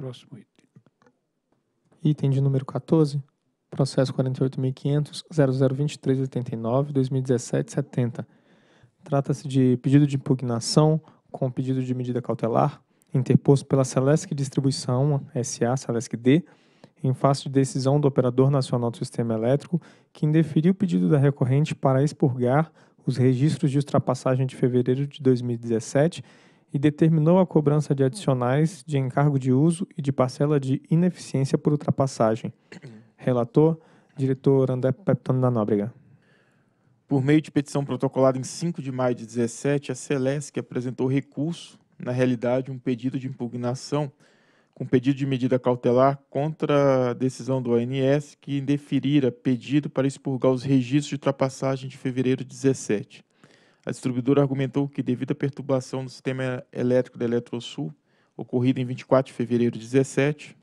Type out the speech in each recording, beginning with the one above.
Próximo item. Item de número 14. Processo 48.500.0023.89.2017.70. 70 Trata-se de pedido de impugnação com pedido de medida cautelar interposto pela Celesc Distribuição SA, Celesc D, em face de decisão do Operador Nacional do Sistema Elétrico, que indeferiu o pedido da recorrente para expurgar os registros de ultrapassagem de fevereiro de 2017 e determinou a cobrança de adicionais de encargo de uso e de parcela de ineficiência por ultrapassagem. Relator, diretor André Peptano da Nóbrega. Por meio de petição protocolada em 5 de maio de 17, a Celesc apresentou recurso, na realidade, um pedido de impugnação com pedido de medida cautelar contra a decisão do ANS que indeferira pedido para expurgar os registros de ultrapassagem de fevereiro de 17. A distribuidora argumentou que, devido à perturbação do sistema elétrico da Eletrosul, ocorrida em 24 de fevereiro de 17,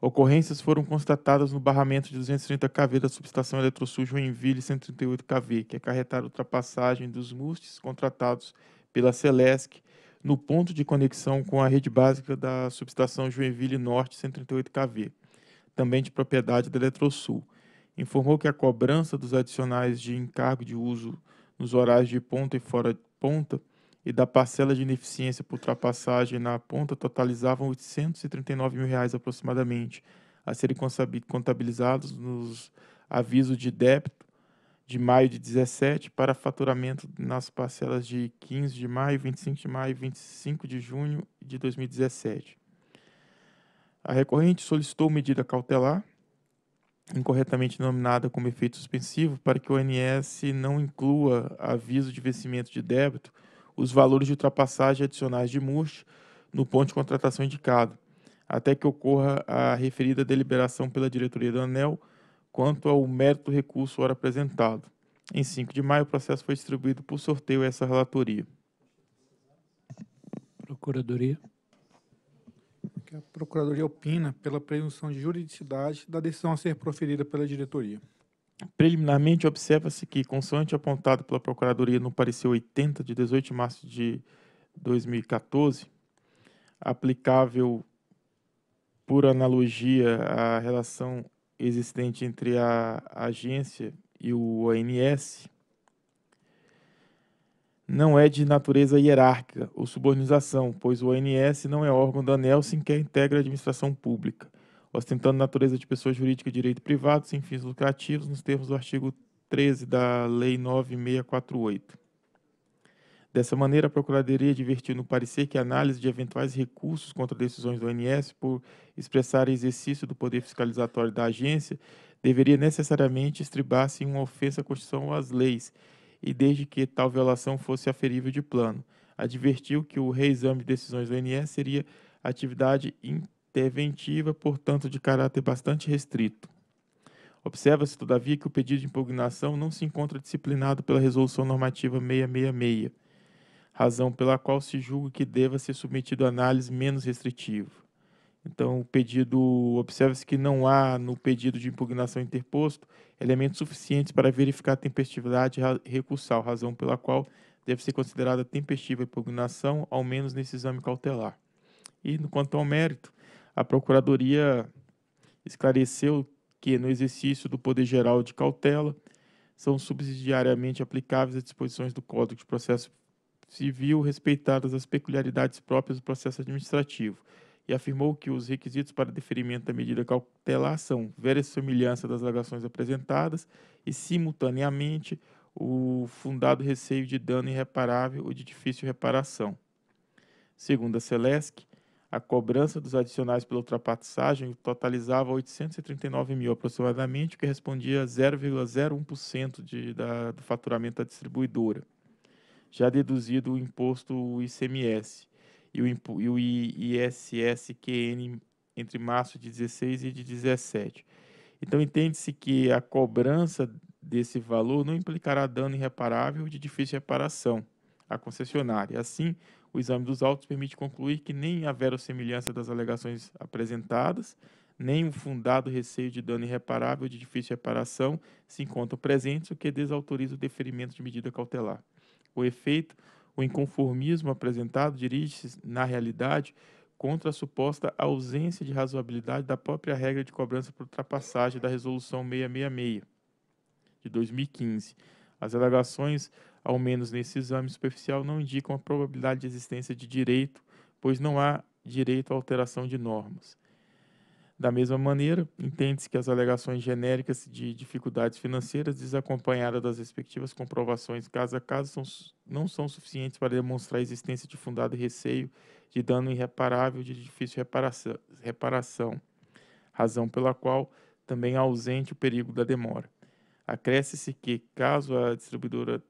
ocorrências foram constatadas no barramento de 230 kV da subestação Eletrosul Joinville 138 kV, que acarretaram ultrapassagem dos mustes contratados pela Celesc no ponto de conexão com a rede básica da subestação Joinville Norte 138 kV, também de propriedade da Eletrosul. Informou que a cobrança dos adicionais de encargo de uso nos horários de ponta e fora de ponta e da parcela de ineficiência por ultrapassagem na ponta totalizavam R$ 839 mil reais aproximadamente, a serem contabilizados nos avisos de débito de maio de 17 para faturamento nas parcelas de 15 de maio, 25 de maio e 25 de junho de 2017. A recorrente solicitou medida cautelar incorretamente nominada como efeito suspensivo para que o ANS não inclua aviso de vencimento de débito os valores de ultrapassagem adicionais de MUST no ponto de contratação indicado, até que ocorra a referida deliberação pela diretoria do ANEL quanto ao mérito do recurso ora apresentado. Em 5 de maio, o processo foi distribuído por sorteio a essa relatoria. Procuradoria que a Procuradoria opina pela presunção de juridicidade da decisão a ser proferida pela diretoria. Preliminarmente, observa-se que, consoante apontado pela Procuradoria no parecer 80 de 18 de março de 2014, aplicável por analogia à relação existente entre a agência e o ONS, não é de natureza hierárquica ou subornização, pois o ONS não é órgão da sim que integra a administração pública, ostentando natureza de pessoa jurídica de direito privado sem fins lucrativos, nos termos do artigo 13 da Lei 9648. Dessa maneira, a Procuradoria advertiu no parecer que a análise de eventuais recursos contra decisões do ONS por expressar exercício do poder fiscalizatório da agência deveria necessariamente estribar-se em uma ofensa à Constituição ou às leis, e desde que tal violação fosse aferível de plano. Advertiu que o reexame de decisões do INE seria atividade interventiva, portanto, de caráter bastante restrito. Observa-se, todavia, que o pedido de impugnação não se encontra disciplinado pela Resolução Normativa 666, razão pela qual se julga que deva ser submetido a análise menos restritiva. Então, o pedido, observa-se que não há no pedido de impugnação interposto elementos suficientes para verificar a tempestividade recursal, razão pela qual deve ser considerada tempestiva a impugnação, ao menos nesse exame cautelar. E, no quanto ao mérito, a Procuradoria esclareceu que, no exercício do poder geral de cautela, são subsidiariamente aplicáveis as disposições do Código de Processo Civil, respeitadas as peculiaridades próprias do processo administrativo e afirmou que os requisitos para deferimento da medida cautelar são semelhança das alegações apresentadas e, simultaneamente, o fundado receio de dano irreparável ou de difícil reparação. Segundo a Celesc, a cobrança dos adicionais pela ultrapassagem totalizava 839 mil aproximadamente, o que respondia a 0,01% do faturamento da distribuidora, já deduzido o imposto ICMS, e o, e o ISSQN entre março de 16 e de 17. Então, entende-se que a cobrança desse valor não implicará dano irreparável de difícil reparação à concessionária. Assim, o exame dos autos permite concluir que nem a verossemelhança das alegações apresentadas, nem o fundado receio de dano irreparável de difícil reparação se encontram presentes, o que desautoriza o deferimento de medida cautelar. O efeito o inconformismo apresentado dirige-se, na realidade, contra a suposta ausência de razoabilidade da própria regra de cobrança por ultrapassagem da Resolução 666 de 2015. As alegações, ao menos nesse exame superficial, não indicam a probabilidade de existência de direito, pois não há direito à alteração de normas. Da mesma maneira, entende-se que as alegações genéricas de dificuldades financeiras, desacompanhadas das respectivas comprovações caso a caso, são, não são suficientes para demonstrar a existência de fundado receio de dano irreparável de difícil reparação, reparação, razão pela qual também é ausente o perigo da demora. Acresce-se que, caso a distribuidora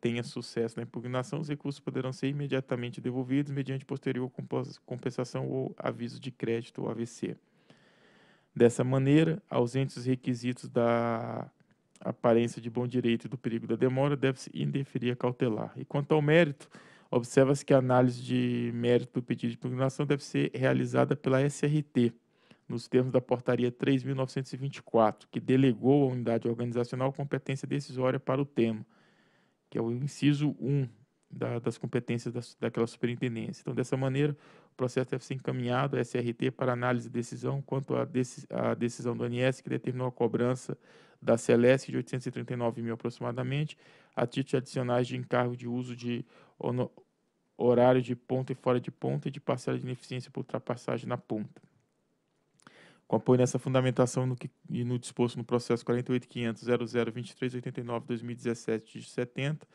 tenha sucesso na impugnação, os recursos poderão ser imediatamente devolvidos mediante posterior compensação ou aviso de crédito ou AVC. Dessa maneira, ausentes os requisitos da aparência de bom direito e do perigo da demora, deve-se indeferir a cautelar. E quanto ao mérito, observa-se que a análise de mérito do pedido de impugnação deve ser realizada pela SRT, nos termos da Portaria 3.924, que delegou à unidade organizacional competência decisória para o tema, que é o inciso 1 da, das competências da, daquela superintendência. Então, dessa maneira, processo deve ser encaminhado à SRT para análise de decisão quanto à, deci decisão do ANS que determinou a cobrança da Celesc de 839 mil aproximadamente, a títulos adicionais de encargo de uso de horário de ponta e fora de ponta e de parcela de ineficiência por ultrapassagem na ponta. Com apoio nessa fundamentação no que, e no disposto no processo 48.500.00.23.89.2017 de 70,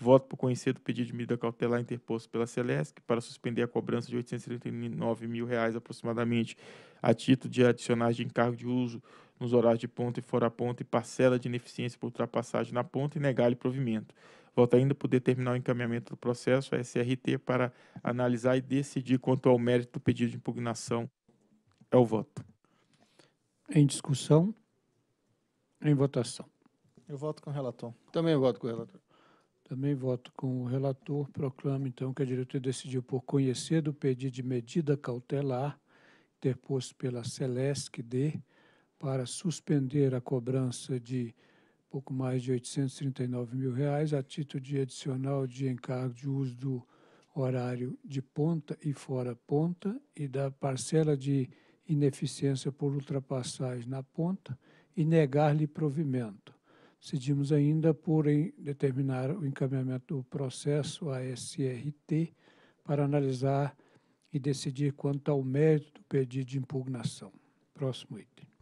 Voto por conhecido pedido de medida cautelar interposto pela Celesc para suspender a cobrança de R$ 839 mil reais aproximadamente a título de adicionais de encargo de uso nos horários de ponta e fora ponta e parcela de ineficiência por ultrapassagem na ponta e negar-lhe provimento. Voto ainda por determinar o encaminhamento do processo à SRT para analisar e decidir quanto ao mérito do pedido de impugnação. É o voto. Em discussão? Em votação. Eu voto com o relator. Também voto com o relator. Também voto com o relator. Proclamo, então, que a diretoria decidiu por conhecer do pedido de medida cautelar interposto pela Celesc D para suspender a cobrança de pouco mais de 839 mil reais a título de adicional de encargo de uso do horário de ponta e fora ponta e da parcela de ineficiência por ultrapassagem na ponta e negar-lhe provimento Decidimos ainda por determinar o encaminhamento do processo à SRT para analisar e decidir quanto ao mérito do pedido de impugnação. Próximo item.